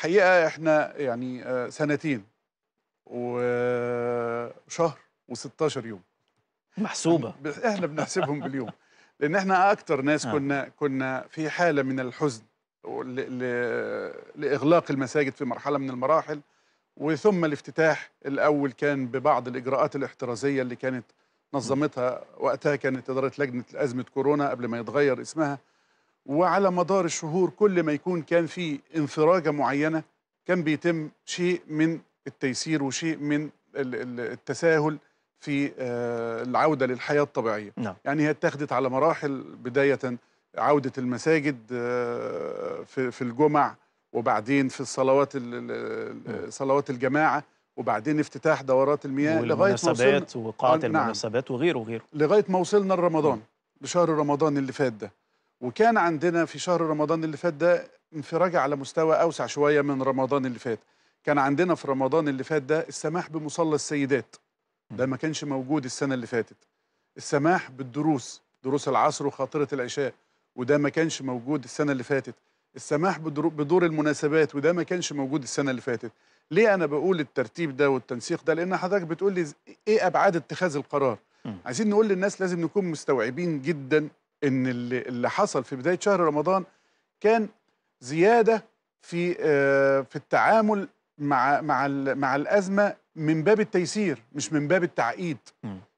حقيقه احنا يعني آه، سنتين وشهر و16 يوم محسوبه احنا بنحسبهم باليوم لان احنا اكتر ناس آه. كنا كنا في حاله من الحزن لاغلاق المساجد في مرحله من المراحل وثم الافتتاح الاول كان ببعض الاجراءات الاحترازيه اللي كانت نظمتها وقتها كانت اداره لجنه ازمه كورونا قبل ما يتغير اسمها وعلى مدار الشهور كل ما يكون كان في انفراجة معينة كان بيتم شيء من التيسير وشيء من التساهل في آه، العودة للحياة الطبيعية نعم. يعني هي اتخذت على مراحل بداية عودة المساجد آه، في الجمع وبعدين في الصلوات صلوات الجماعة وبعدين افتتاح دورات المياه لغايه ما وصلنا وقاعه آه، نعم. المناسبات وغيره وغيره لغايه ما وصلنا لرمضان لشهر رمضان اللي فات ده وكان عندنا في شهر رمضان اللي فات ده انفراج على مستوى اوسع شويه من رمضان اللي فات كان عندنا في رمضان اللي فات ده السماح بمصلى السيدات ده ما كانش موجود السنه اللي فاتت السماح بالدروس دروس العصر وخاطره العشاء وده ما كانش موجود السنه اللي فاتت السماح بدور المناسبات وده ما كانش موجود السنه اللي فاتت ليه انا بقول الترتيب ده والتنسيق ده لان حضرتك بتقول لي ايه ابعاد اتخاذ القرار عايزين نقول للناس لازم نكون مستوعبين جدا ان اللي, اللي حصل في بدايه شهر رمضان كان زياده في آه، في التعامل مع مع مع الازمه من باب التيسير مش من باب التعقيد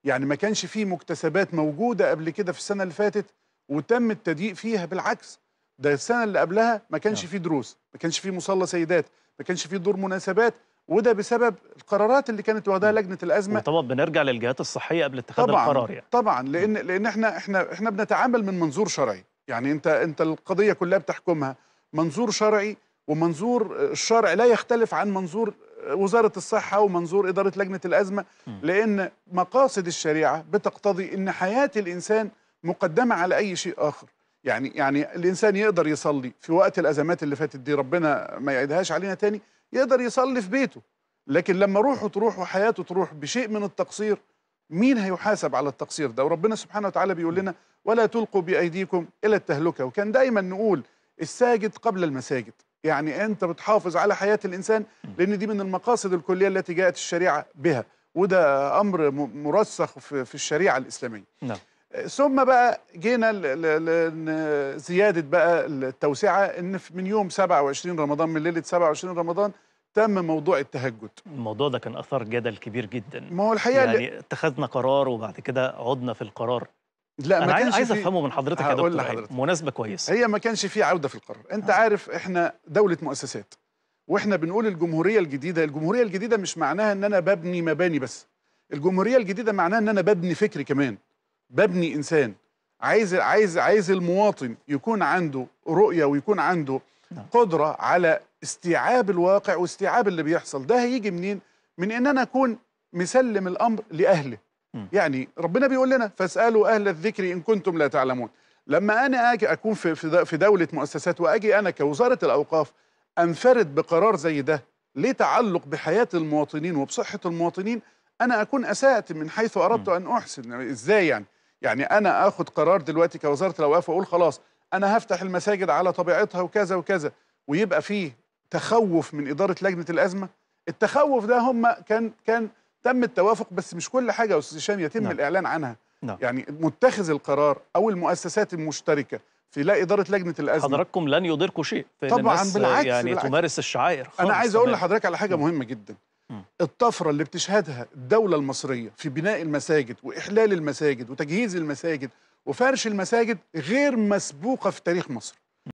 يعني ما كانش فيه مكتسبات موجوده قبل كده في السنه اللي فاتت وتم التضييق فيها بالعكس ده السنه اللي قبلها ما كانش نعم. فيه دروس ما كانش فيه مصلى سيدات ما كانش فيه دور مناسبات وده بسبب القرارات اللي كانت واخداها لجنه الازمه طبعا بنرجع للجهات الصحيه قبل اتخاذ طبعاً القرار يعني طبعا لان لان احنا احنا احنا بنتعامل من منظور شرعي يعني انت انت القضيه كلها بتحكمها منظور شرعي ومنظور الشرع لا يختلف عن منظور وزاره الصحه ومنظور اداره لجنه الازمه لان مقاصد الشريعه بتقتضي ان حياه الانسان مقدمه على اي شيء اخر يعني يعني الانسان يقدر يصلي في وقت الازمات اللي فاتت دي ربنا ما يعيدهاش علينا تاني يقدر يصلي في بيته لكن لما روحه تروح وحياته تروح بشيء من التقصير مين هيحاسب على التقصير ده وربنا سبحانه وتعالى بيقول لنا ولا تلقوا بأيديكم إلى التهلكة وكان دايما نقول الساجد قبل المساجد يعني أنت بتحافظ على حياة الإنسان لأن دي من المقاصد الكلية التي جاءت الشريعة بها وده أمر مرسخ في الشريعة الإسلامية نعم. ثم بقى جينا لزيادة بقى التوسعة أن من يوم 27 رمضان من ليلة 27 رمضان تم موضوع التهجد الموضوع ده كان اثار جدل كبير جدا ما هو الحقيقه يعني اتخذنا قرار وبعد كده عدنا في القرار لا أنا ما كانش عايز افهمه من حضرتك يا دكتور حضرتك. مناسبه كويسه هي ما كانش في عوده في القرار انت آه. عارف احنا دوله مؤسسات واحنا بنقول الجمهوريه الجديده الجمهوريه الجديده مش معناها ان انا ببني مباني بس الجمهوريه الجديده معناها ان انا ببني فكر كمان ببني انسان عايز عايز عايز المواطن يكون عنده رؤيه ويكون عنده نعم. قدره على استيعاب الواقع واستيعاب اللي بيحصل ده هيجي منين من ان انا اكون مسلم الامر لاهله يعني ربنا بيقول لنا فاسالوا اهل الذكر ان كنتم لا تعلمون لما انا اجي اكون في في دوله مؤسسات واجي انا كوزاره الاوقاف انفرد بقرار زي ده ليه تعلق بحياه المواطنين وبصحه المواطنين انا اكون اسات من حيث اردت ان احسن ازاي يعني يعني انا اخذ قرار دلوقتي كوزاره الاوقاف واقول خلاص انا هفتح المساجد على طبيعتها وكذا وكذا ويبقى فيه تخوف من اداره لجنه الازمه التخوف ده هم كان كان تم التوافق بس مش كل حاجه يا استاذ هشام يتم نعم. الاعلان عنها نعم. يعني متخذ القرار او المؤسسات المشتركه في لا اداره لجنه الازمه حضراتكم لن يضركم شيء طبعا بالعكس يعني بالعكس. تمارس الشعائر انا عايز اقول لحضرتك على حاجه م. مهمه جدا م. الطفره اللي بتشهدها الدوله المصريه في بناء المساجد واحلال المساجد وتجهيز المساجد وفرش المساجد غير مسبوقه في تاريخ مصر